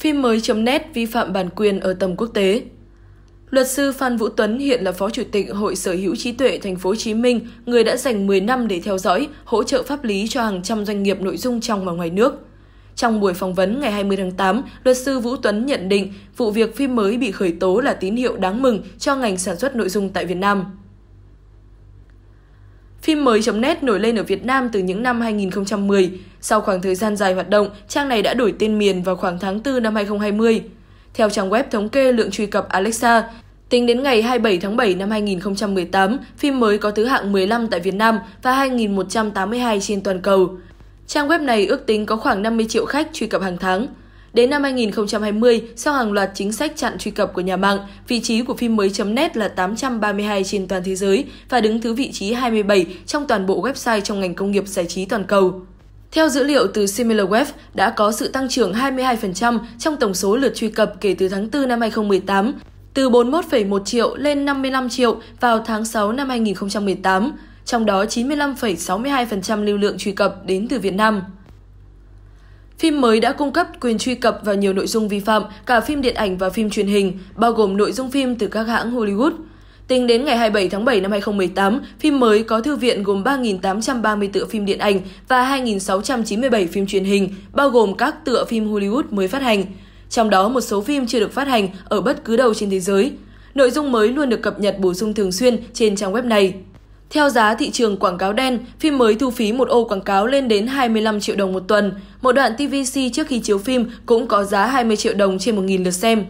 phim mới chấm nét vi phạm bản quyền ở tầm quốc tế. Luật sư Phan Vũ Tuấn hiện là Phó Chủ tịch Hội Sở hữu trí tuệ Thành phố Hồ Chí Minh, người đã dành 10 năm để theo dõi, hỗ trợ pháp lý cho hàng trăm doanh nghiệp nội dung trong và ngoài nước. Trong buổi phỏng vấn ngày 20 tháng 8, luật sư Vũ Tuấn nhận định vụ việc phim mới bị khởi tố là tín hiệu đáng mừng cho ngành sản xuất nội dung tại Việt Nam. Phim mới.net nổi lên ở Việt Nam từ những năm 2010. Sau khoảng thời gian dài hoạt động, trang này đã đổi tên miền vào khoảng tháng 4 năm 2020. Theo trang web thống kê lượng truy cập Alexa, tính đến ngày 27 tháng 7 năm 2018, phim mới có thứ hạng 15 tại Việt Nam và 2.182 trên toàn cầu. Trang web này ước tính có khoảng 50 triệu khách truy cập hàng tháng. Đến năm 2020, sau hàng loạt chính sách chặn truy cập của nhà mạng, vị trí của phim mới.net là 832 trên toàn thế giới và đứng thứ vị trí 27 trong toàn bộ website trong ngành công nghiệp giải trí toàn cầu. Theo dữ liệu từ SimilarWeb, đã có sự tăng trưởng 22% trong tổng số lượt truy cập kể từ tháng 4 năm 2018, từ 41,1 triệu lên 55 triệu vào tháng 6 năm 2018, trong đó 95,62% lưu lượng truy cập đến từ Việt Nam. Phim mới đã cung cấp quyền truy cập vào nhiều nội dung vi phạm, cả phim điện ảnh và phim truyền hình, bao gồm nội dung phim từ các hãng Hollywood. Tính đến ngày 27 tháng 7 năm 2018, phim mới có thư viện gồm 3.830 tựa phim điện ảnh và 2.697 phim truyền hình, bao gồm các tựa phim Hollywood mới phát hành. Trong đó, một số phim chưa được phát hành ở bất cứ đâu trên thế giới. Nội dung mới luôn được cập nhật bổ sung thường xuyên trên trang web này. Theo giá thị trường quảng cáo đen, phim mới thu phí một ô quảng cáo lên đến 25 triệu đồng một tuần. Một đoạn TVC trước khi chiếu phim cũng có giá 20 triệu đồng trên 1.000 lượt xem.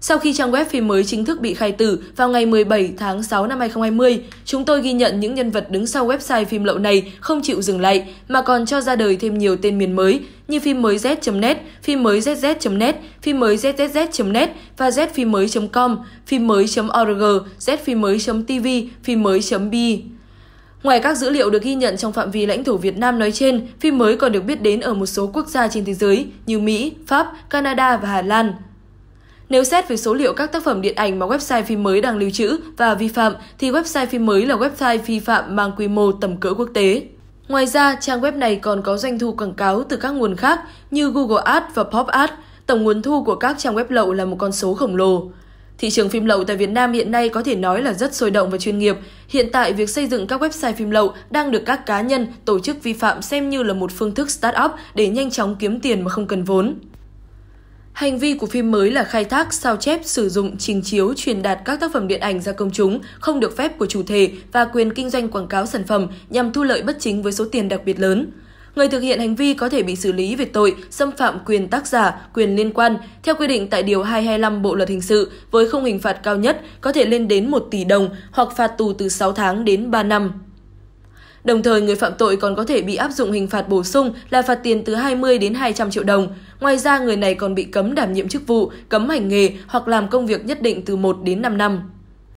Sau khi trang web phim mới chính thức bị khai tử vào ngày 17 tháng 6 năm 2020, chúng tôi ghi nhận những nhân vật đứng sau website phim lậu này không chịu dừng lại mà còn cho ra đời thêm nhiều tên miền mới như phim mới z.net, phim mới zz.net, phim mới zzz.net và zphim mới.com, phim mới.org, zphim mới.tv, phim mới.bi. Ngoài các dữ liệu được ghi nhận trong phạm vi lãnh thổ Việt Nam nói trên, phim mới còn được biết đến ở một số quốc gia trên thế giới như Mỹ, Pháp, Canada và Hà Lan. Nếu xét về số liệu các tác phẩm điện ảnh mà website phim mới đang lưu trữ và vi phạm, thì website phim mới là website vi phạm mang quy mô tầm cỡ quốc tế. Ngoài ra, trang web này còn có doanh thu quảng cáo từ các nguồn khác như Google Ads và Pop Ads. Tổng nguồn thu của các trang web lậu là một con số khổng lồ. Thị trường phim lậu tại Việt Nam hiện nay có thể nói là rất sôi động và chuyên nghiệp. Hiện tại, việc xây dựng các website phim lậu đang được các cá nhân, tổ chức vi phạm xem như là một phương thức start-up để nhanh chóng kiếm tiền mà không cần vốn. Hành vi của phim mới là khai thác, sao chép, sử dụng, trình chiếu, truyền đạt các tác phẩm điện ảnh ra công chúng, không được phép của chủ thể và quyền kinh doanh quảng cáo sản phẩm nhằm thu lợi bất chính với số tiền đặc biệt lớn người thực hiện hành vi có thể bị xử lý về tội xâm phạm quyền tác giả, quyền liên quan, theo quy định tại Điều 225 Bộ Luật Hình sự, với không hình phạt cao nhất có thể lên đến 1 tỷ đồng hoặc phạt tù từ 6 tháng đến 3 năm. Đồng thời, người phạm tội còn có thể bị áp dụng hình phạt bổ sung là phạt tiền từ 20 đến 200 triệu đồng. Ngoài ra, người này còn bị cấm đảm nhiệm chức vụ, cấm hành nghề hoặc làm công việc nhất định từ 1 đến 5 năm.